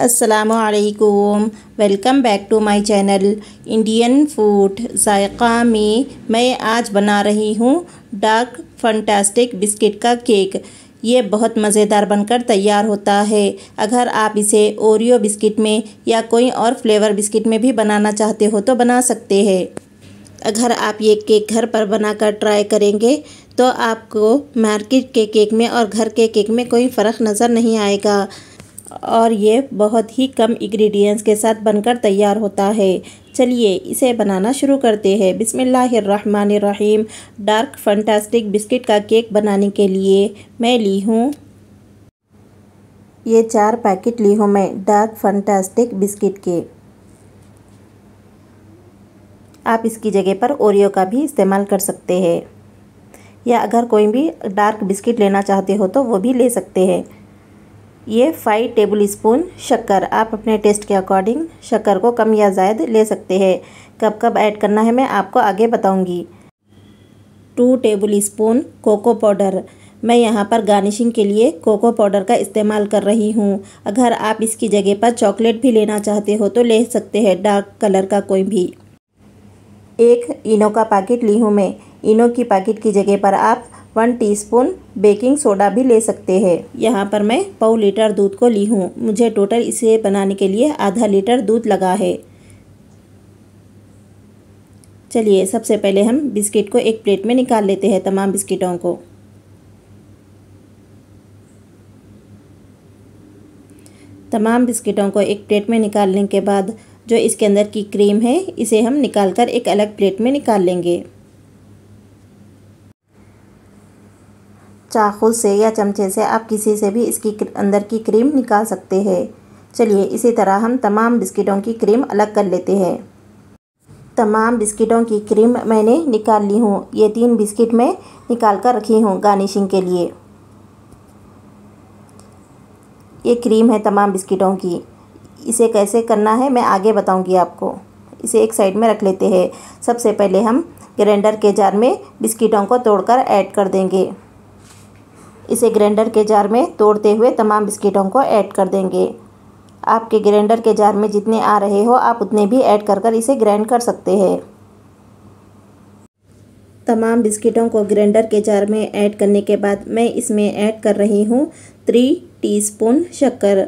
असलकुम welcome back to my channel Indian food जायका में मैं आज बना रही हूँ डार्क फंटास्टिक बिस्किट का केक ये बहुत मज़ेदार बनकर तैयार होता है अगर आप इसे ओरियो बिस्किट में या कोई और फ्लेवर बिस्किट में भी बनाना चाहते हो तो बना सकते हैं अगर आप ये केक घर पर बनाकर ट्राई करेंगे तो आपको मार्केट के केक में और घर के केक में कोई फ़र्क नज़र नहीं आएगा और ये बहुत ही कम इग्रीडियंट्स के साथ बनकर तैयार होता है चलिए इसे बनाना शुरू करते हैं बिसमीम डार्क फंटास्टिक बिस्किट का केक बनाने के लिए मैं ली हूँ ये चार पैकेट ली हूँ मैं डार्क फंटास्टिक बिस्किट के आप इसकी जगह पर ओरियो का भी इस्तेमाल कर सकते हैं या अगर कोई भी डार्क बिस्किट लेना चाहते हो तो वो भी ले सकते हैं ये फाइव टेबल स्पून शक्कर आप अपने टेस्ट के अकॉर्डिंग शक्कर को कम या ज़ायद ले सकते हैं कब कब ऐड करना है मैं आपको आगे बताऊंगी two table spoon cocoa powder मैं यहाँ पर गार्निशिंग के लिए कोको पाउडर का इस्तेमाल कर रही हूँ अगर आप इसकी जगह पर चॉकलेट भी लेना चाहते हो तो ले सकते हैं डार्क कलर का कोई भी एक इनो का पैकेट ली हूँ मैं इनो की पैकेट की जगह पर आप वन टीस्पून बेकिंग सोडा भी ले सकते हैं यहाँ पर मैं पौ लीटर दूध को ली हूँ मुझे टोटल इसे बनाने के लिए आधा लीटर दूध लगा है चलिए सबसे पहले हम बिस्किट को एक प्लेट में निकाल लेते हैं तमाम बिस्किटों को तमाम बिस्किटों को एक प्लेट में निकालने के बाद जो इसके अंदर की क्रीम है इसे हम निकाल कर एक अलग प्लेट में निकाल लेंगे चाकू से या चमचे से आप किसी से भी इसकी अंदर की क्रीम निकाल सकते हैं चलिए इसी तरह हम तमाम बिस्किटों की क्रीम अलग कर लेते हैं तमाम बिस्किटों की क्रीम मैंने निकाल ली हूँ ये तीन बिस्किट मैं निकाल कर रखी हूँ गार्निशिंग के लिए ये क्रीम है तमाम बिस्किटों की इसे कैसे करना है मैं आगे बताऊँगी आपको इसे एक साइड में रख लेते हैं सबसे पहले हम ग्रैंडर के जार में बिस्किटों को तोड़कर ऐड कर देंगे इसे ग्राइंडर के जार में तोड़ते हुए तमाम बिस्किटों को ऐड कर देंगे आपके ग्राइंडर के जार में जितने आ रहे हो आप उतने भी ऐड कर कर इसे ग्राइंड कर सकते हैं तमाम बिस्किटों को ग्राइंडर के जार में ऐड करने के बाद मैं इसमें ऐड कर रही हूँ थ्री टीस्पून शक्कर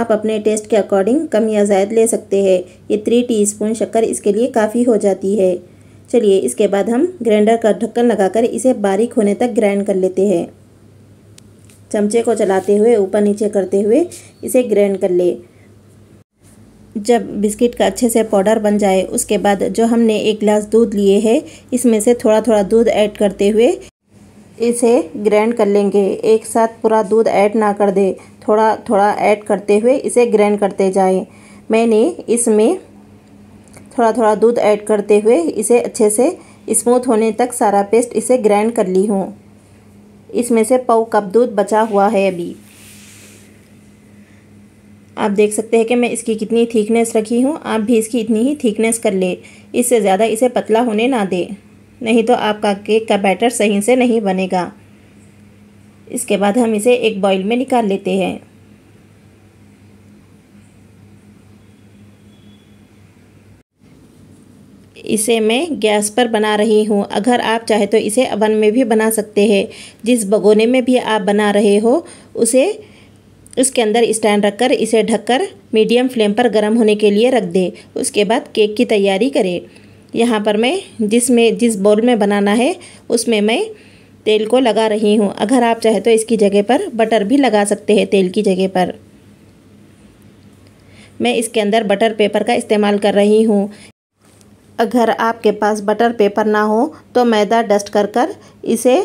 आप अपने टेस्ट के अकॉर्डिंग कम या ज़ायद ले सकते हैं ये थ्री टीस्पून शक्कर इसके लिए काफ़ी हो जाती है चलिए इसके बाद हम ग्राइंडर का ढक्कन लगाकर इसे बारीक होने तक ग्राइंड कर लेते हैं चमचे को चलाते हुए ऊपर नीचे करते हुए इसे ग्रैंड कर ले जब बिस्किट का अच्छे से पाउडर बन जाए उसके बाद जो हमने एक गिलास दूध लिए है इसमें से थोड़ा थोड़ा दूध ऐड करते हुए इसे ग्रैंड कर लेंगे एक साथ पूरा दूध ऐड ना कर दे थोड़ा थोड़ा ऐड करते हुए इसे ग्रैंड करते जाएं मैंने इसमें थोड़ा थोड़ा दूध ऐड करते हुए इसे अच्छे से स्मूथ होने तक सारा पेस्ट इसे ग्रैंड कर ली हूँ इसमें से पौ कप दूध बचा हुआ है अभी आप देख सकते हैं कि मैं इसकी कितनी थीकनेस रखी हूँ आप भी इसकी इतनी ही थीकनेस कर ले इससे ज़्यादा इसे पतला होने ना दे नहीं तो आपका केक का बैटर सही से नहीं बनेगा इसके बाद हम इसे एक बॉईल में निकाल लेते हैं इसे मैं गैस पर बना रही हूँ अगर आप चाहे तो इसे अवन में भी बना सकते हैं जिस भगोने में भी आप बना रहे हो उसे उसके अंदर स्टैंड रखकर इसे ढककर मीडियम फ्लेम पर गर्म होने के लिए रख दें उसके बाद केक की तैयारी करें यहाँ पर मैं जिसमें जिस बॉल में बनाना है उसमें मैं तेल को लगा रही हूँ अगर आप चाहे तो इसकी जगह पर बटर भी लगा सकते हैं तेल की जगह पर मैं इसके अंदर बटर पेपर का इस्तेमाल कर रही हूँ अगर आपके पास बटर पेपर ना हो तो मैदा डस्ट कर कर इसे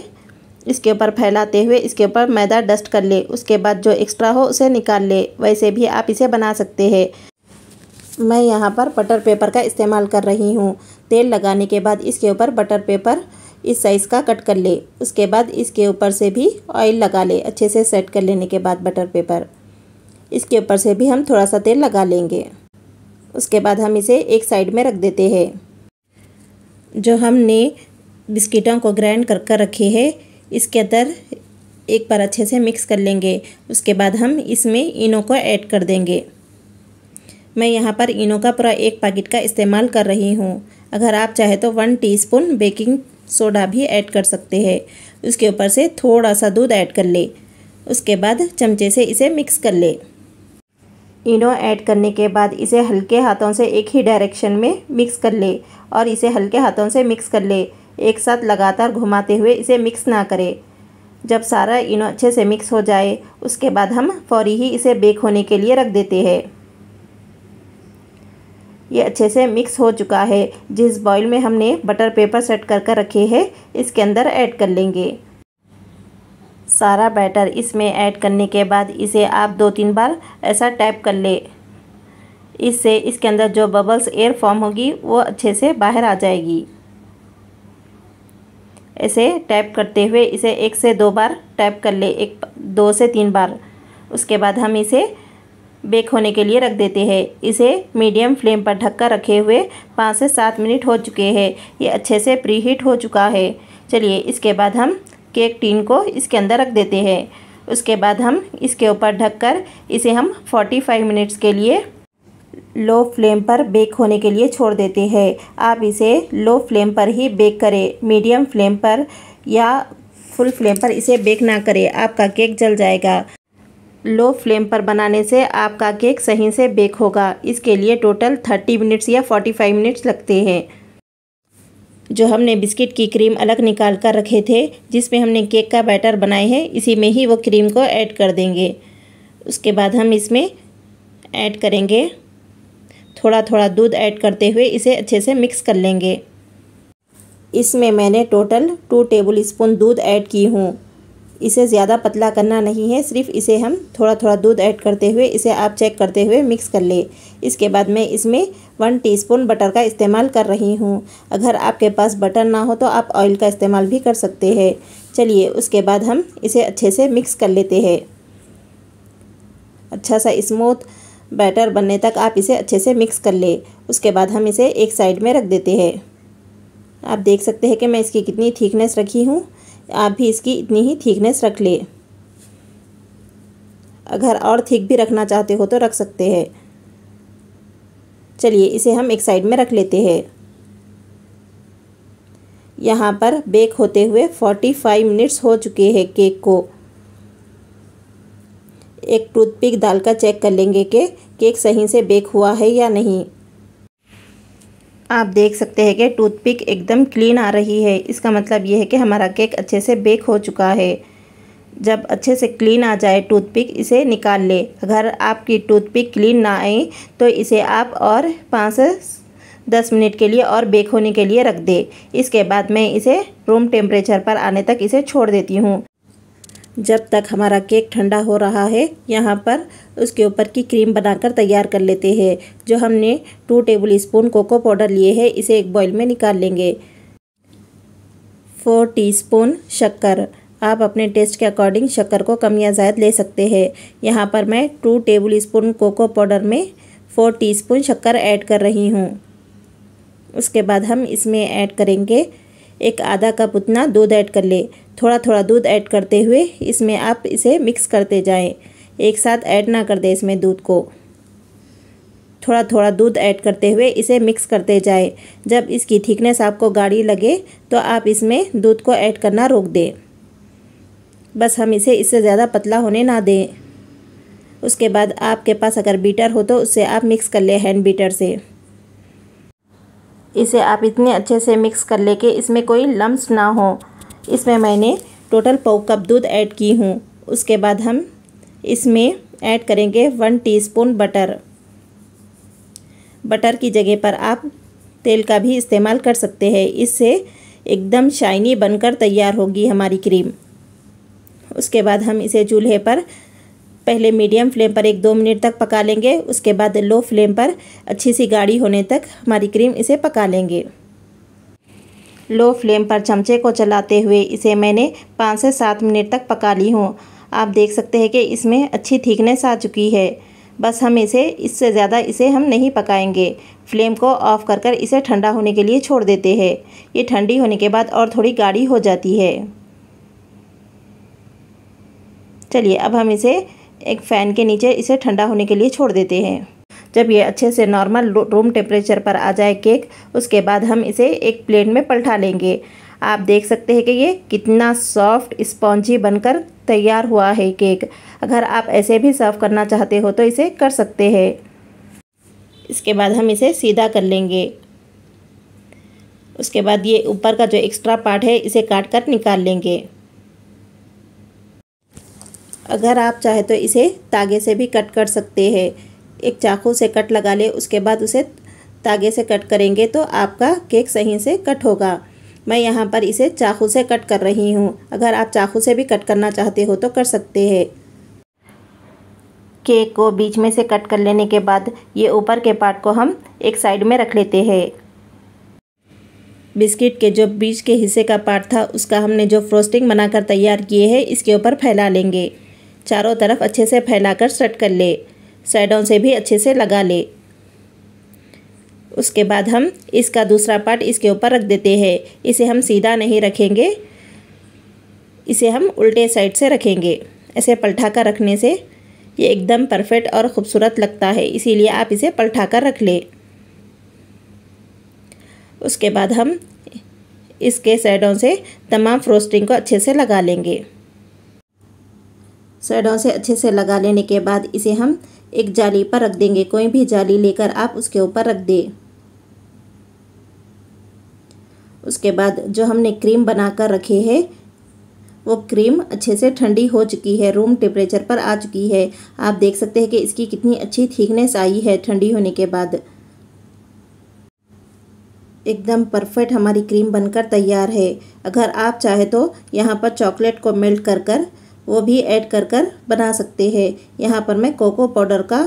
इसके ऊपर फैलाते हुए इसके ऊपर मैदा डस्ट कर ले उसके बाद जो एक्स्ट्रा हो उसे निकाल ले वैसे भी आप इसे बना सकते हैं मैं यहाँ पर बटर पेपर का इस्तेमाल कर रही हूँ तेल लगाने के बाद इसके ऊपर बटर पेपर इस साइज़ का कट कर ले उसके बाद इसके ऊपर से भी ऑयल लगा ले अच्छे से सेट कर लेने के बाद बटर पेपर इसके ऊपर से भी हम थोड़ा सा तेल लगा लेंगे उसके बाद हम इसे एक साइड में रख देते हैं जो हमने बिस्किटों को ग्राइंड कर कर रखे है इसके अंदर एक बार अच्छे से मिक्स कर लेंगे उसके बाद हम इसमें इनो को ऐड कर देंगे मैं यहाँ पर इनो का पूरा एक पैकेट का इस्तेमाल कर रही हूँ अगर आप चाहे तो वन टीस्पून बेकिंग सोडा भी ऐड कर सकते हैं उसके ऊपर से थोड़ा सा दूध ऐड कर ले उसके बाद चमचे से इसे मिक्स कर ले इनो ऐड करने के बाद इसे हल्के हाथों से एक ही डायरेक्शन में मिक्स कर ले और इसे हल्के हाथों से मिक्स कर ले एक साथ लगातार घुमाते हुए इसे मिक्स ना करें जब सारा इनो अच्छे से मिक्स हो जाए उसके बाद हम फौरी ही इसे बेक होने के लिए रख देते हैं ये अच्छे से मिक्स हो चुका है जिस बॉईल में हमने बटर पेपर सेट कर कर रखे हैं इसके अंदर ऐड कर लेंगे सारा बैटर इसमें ऐड करने के बाद इसे आप दो तीन बार ऐसा टैप कर ले इससे इसके अंदर जो बबल्स एयर फॉर्म होगी वो अच्छे से बाहर आ जाएगी ऐसे टैप करते हुए इसे एक से दो बार टैप कर ले एक दो से तीन बार उसके बाद हम इसे बेक होने के लिए रख देते हैं इसे मीडियम फ्लेम पर ढककर रखे हुए पाँच से सात मिनट हो चुके हैं ये अच्छे से प्री हीट हो चुका है चलिए इसके बाद हम के एक टीन को इसके अंदर रख देते हैं उसके बाद हम इसके ऊपर ढककर इसे हम 45 मिनट्स के लिए लो फ्लेम पर बेक होने के लिए छोड़ देते हैं आप इसे लो फ्लेम पर ही बेक करें मीडियम फ्लेम पर या फुल फ्लेम पर इसे बेक ना करें आपका केक जल जाएगा लो फ्लेम पर बनाने से आपका केक सही से बेक होगा इसके लिए टोटल थर्टी मिनट्स या 45 फाइव मिनट्स लगते हैं जो हमने बिस्किट की क्रीम अलग निकाल कर रखे थे जिसमें हमने केक का बैटर बनाए हैं इसी में ही वो क्रीम को ऐड कर देंगे उसके बाद हम इसमें ऐड करेंगे थोड़ा थोड़ा दूध ऐड करते हुए इसे अच्छे से मिक्स कर लेंगे इसमें मैंने टोटल टू टेबल स्पून दूध ऐड की हूँ इसे ज़्यादा पतला करना नहीं है सिर्फ इसे हम थोड़ा थोड़ा दूध ऐड करते हुए इसे आप चेक करते हुए मिक्स कर ले इसके बाद मैं इसमें वन टीस्पून बटर का इस्तेमाल कर रही हूँ अगर आपके पास बटर ना हो तो आप ऑयल का इस्तेमाल भी कर सकते हैं चलिए उसके बाद हम इसे अच्छे से मिक्स कर लेते हैं अच्छा सा स्मूथ बैटर बनने तक आप इसे अच्छे से मिक्स कर ले उसके बाद हम इसे एक साइड में रख देते हैं आप देख सकते हैं कि मैं इसकी कितनी थिकनेस रखी हूँ आप भी इसकी इतनी ही थिकनेस रख ले अगर और थिक भी रखना चाहते हो तो रख सकते हैं चलिए इसे हम एक साइड में रख लेते हैं यहाँ पर बेक होते हुए फोर्टी फाइव मिनट्स हो चुके हैं केक को एक टूथपिक डालकर चेक कर लेंगे कि केक सही से बेक हुआ है या नहीं आप देख सकते हैं कि टूथपिक एकदम क्लीन आ रही है इसका मतलब यह है कि हमारा केक अच्छे से बेक हो चुका है जब अच्छे से क्लीन आ जाए टूथपिक इसे निकाल ले अगर आपकी टूथपिक क्लीन ना आए तो इसे आप और पाँच से दस मिनट के लिए और बेक होने के लिए रख दे इसके बाद मैं इसे रूम टेम्परेचर पर आने तक इसे छोड़ देती हूँ जब तक हमारा केक ठंडा हो रहा है यहाँ पर उसके ऊपर की क्रीम बनाकर तैयार कर लेते हैं जो हमने two table spoon cocoa powder लिए है इसे एक बॉईल में निकाल लेंगे फोर टीस्पून शक्कर आप अपने टेस्ट के अकॉर्डिंग शक्कर को कम या ज़ायद ले सकते हैं यहाँ पर मैं two table spoon cocoa powder में फ़ोर स्पून शक्कर ऐड कर रही हूँ उसके बाद हम इसमें ऐड करेंगे एक आधा कप उतना दूध ऐड कर ले थोड़ा थोड़ा दूध ऐड करते हुए इसमें आप इसे मिक्स करते जाएं एक साथ ऐड ना कर दें इसमें दूध को थोड़ा थोड़ा दूध ऐड करते हुए इसे मिक्स करते जाएं जब इसकी थिकनेस आपको गाढ़ी लगे तो आप इसमें दूध को ऐड करना रोक दें बस हम इसे इससे ज़्यादा पतला होने ना दें उसके बाद आपके पास अगर बीटर हो तो उससे आप मिक्स कर लें हैंड बीटर से इसे आप इतने अच्छे से मिक्स कर कि इसमें कोई लम्स ना हो इसमें मैंने टोटल पाव कप दूध ऐड की हूँ उसके बाद हम इसमें ऐड करेंगे वन टीस्पून बटर बटर की जगह पर आप तेल का भी इस्तेमाल कर सकते हैं इससे एकदम शाइनी बनकर तैयार होगी हमारी क्रीम उसके बाद हम इसे चूल्हे पर पहले मीडियम फ्लेम पर एक दो मिनट तक पका लेंगे उसके बाद लो फ्लेम पर अच्छी सी गाढ़ी होने तक हमारी क्रीम इसे पका लेंगे लो फ्लेम पर चमचे को चलाते हुए इसे मैंने पाँच से सात मिनट तक पका ली हूँ आप देख सकते हैं कि इसमें अच्छी थिकनेस आ चुकी है बस हम इसे इससे ज़्यादा इसे हम नहीं पकाएंगे फ्लेम को ऑफ़ कर कर इसे ठंडा होने के लिए छोड़ देते हैं ये ठंडी होने के बाद और थोड़ी गाढ़ी हो जाती है चलिए अब हम इसे एक फ़ैन के नीचे इसे ठंडा होने के लिए छोड़ देते हैं जब ये अच्छे से नॉर्मल रूम टेम्परेचर पर आ जाए केक उसके बाद हम इसे एक प्लेट में पलटा लेंगे आप देख सकते हैं कि ये कितना सॉफ्ट स्पॉन्जी बनकर तैयार हुआ है केक अगर आप ऐसे भी सर्व करना चाहते हो तो इसे कर सकते हैं इसके बाद हम इसे सीधा कर लेंगे उसके बाद ये ऊपर का जो एक्स्ट्रा पार्ट है इसे काट कर निकाल लेंगे अगर आप चाहे तो इसे तागे से भी कट कर सकते हैं एक चाकू से कट लगा ले उसके बाद उसे तागे से कट करेंगे तो आपका केक सही से कट होगा मैं यहाँ पर इसे चाकू से कट कर रही हूँ अगर आप चाकू से भी कट करना चाहते हो तो कर सकते हैं केक को बीच में से कट कर लेने के बाद ये ऊपर के पार्ट को हम एक साइड में रख लेते हैं बिस्किट के जो बीच के हिस्से का पार्ट था उसका हमने जो फ्रोस्टिंग बनाकर तैयार किए हैं इसके ऊपर फैला लेंगे चारों तरफ अच्छे से फैलाकर सेट कर ले साइडों से भी अच्छे से लगा ले उसके बाद हम इसका दूसरा पार्ट इसके ऊपर रख देते हैं इसे हम सीधा नहीं रखेंगे इसे हम उल्टे साइड से रखेंगे ऐसे पलटा कर रखने से ये एकदम परफेक्ट और ख़ूबसूरत लगता है इसीलिए आप इसे पलटा कर रख ले उसके बाद हम इसके साइडों से तमाम फ्रोस्टिंग को अच्छे से लगा लेंगे साइडों से अच्छे से लगा लेने के बाद इसे हम एक जाली पर रख देंगे कोई भी जाली लेकर आप उसके ऊपर रख दें उसके बाद जो हमने क्रीम बनाकर रखे है वो क्रीम अच्छे से ठंडी हो चुकी है रूम टेम्परेचर पर आ चुकी है आप देख सकते हैं कि इसकी कितनी अच्छी थिकनेस आई है ठंडी होने के बाद एकदम परफेक्ट हमारी क्रीम बनकर तैयार है अगर आप चाहे तो यहाँ पर चॉकलेट को मेल्ट कर कर वो भी ऐड कर कर बना सकते हैं यहाँ पर मैं कोको पाउडर का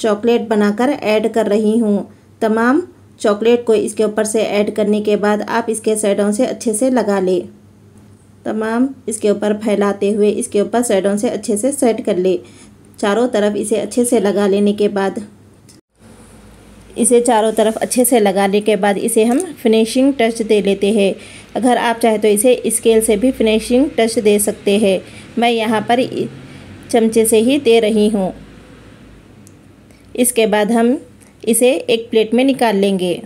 चॉकलेट बनाकर ऐड कर रही हूँ तमाम चॉकलेट को इसके ऊपर से ऐड करने के बाद आप इसके साइडों से अच्छे से लगा ले तमाम इसके ऊपर फैलाते हुए इसके ऊपर साइडों से अच्छे से सेट कर ले चारों तरफ इसे अच्छे से लगा लेने के बाद इसे चारों तरफ अच्छे से लगाने के बाद इसे हम फिनिशिंग टच दे लेते हैं अगर आप चाहे तो इसे स्केल से भी फिनिशिंग टच दे सकते हैं मैं यहाँ पर चमचे से ही दे रही हूँ इसके बाद हम इसे एक प्लेट में निकाल लेंगे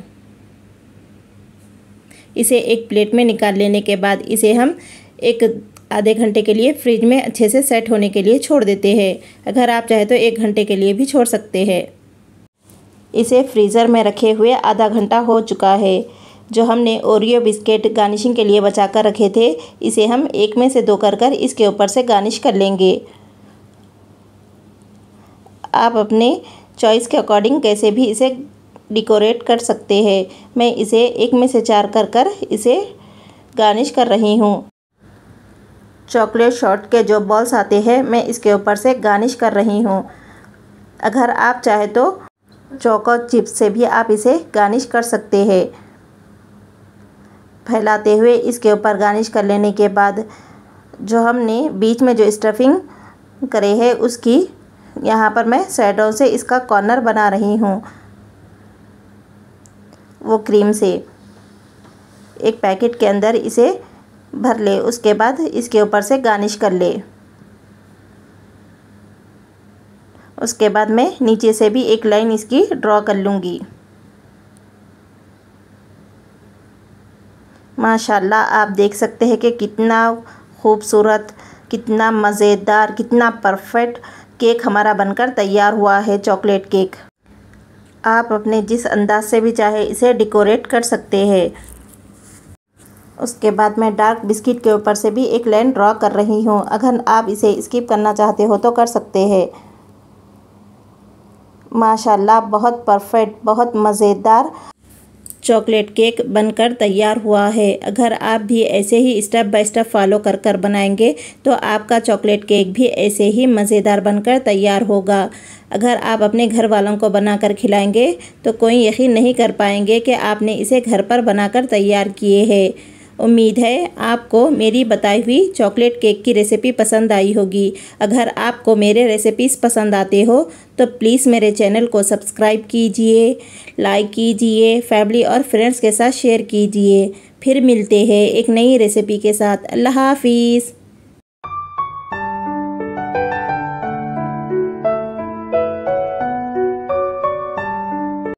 इसे एक प्लेट में निकाल लेने के बाद इसे हम एक आधे घंटे के लिए फ्रिज में अच्छे से सेट होने के लिए छोड़ देते हैं अगर आप चाहे तो एक घंटे के लिए भी छोड़ सकते हैं इसे फ्रीज़र में रखे हुए आधा घंटा हो चुका है जो हमने ओरियो बिस्किट गार्निशिंग के लिए बचा कर रखे थे इसे हम एक में से दो कर कर इसके ऊपर से गार्निश कर लेंगे आप अपने चॉइस के अकॉर्डिंग कैसे भी इसे डिकोरेट कर सकते हैं मैं इसे एक में से चार कर कर इसे गार्निश कर रही हूँ चॉकलेट शॉट के जो बॉल्स आते हैं मैं इसके ऊपर से गार्निश कर रही हूँ अगर आप चाहे तो चौको चिप्स से भी आप इसे गार्निश कर सकते हैं फैलाते हुए इसके ऊपर गार्निश कर लेने के बाद जो हमने बीच में जो स्टफिंग करे है उसकी यहाँ पर मैं सैडों से इसका कॉर्नर बना रही हूँ वो क्रीम से एक पैकेट के अंदर इसे भर ले उसके बाद इसके ऊपर से गार्निश कर ले उसके बाद मैं नीचे से भी एक लाइन इसकी ड्रॉ कर लूँगी माशाल्लाह आप देख सकते हैं कि कितना खूबसूरत कितना मज़ेदार कितना परफेक्ट केक हमारा बनकर तैयार हुआ है चॉकलेट केक आप अपने जिस अंदाज से भी चाहे इसे डेकोरेट कर सकते हैं उसके बाद मैं डार्क बिस्किट के ऊपर से भी एक लाइन ड्रॉ कर रही हूँ अगर आप इसे स्किप करना चाहते हो तो कर सकते हैं माशाल्लाह बहुत परफेक्ट बहुत मज़ेदार चॉकलेट केक बनकर तैयार हुआ है अगर आप भी ऐसे ही स्टेप बाय स्टेप फॉलो कर कर बनाएंगे तो आपका चॉकलेट केक भी ऐसे ही मज़ेदार बनकर तैयार होगा अगर आप अपने घर वालों को बना कर खिलाएँगे तो कोई यकीन नहीं कर पाएंगे कि आपने इसे घर पर बनाकर तैयार किए है उम्मीद है आपको मेरी बताई हुई चॉकलेट केक की रेसिपी पसंद आई होगी अगर आपको मेरे रेसिपीज़ पसंद आते हो तो प्लीज़ मेरे चैनल को सब्सक्राइब कीजिए लाइक कीजिए फैमिली और फ्रेंड्स के साथ शेयर कीजिए फिर मिलते हैं एक नई रेसिपी के साथ अल्लाह हाफिज़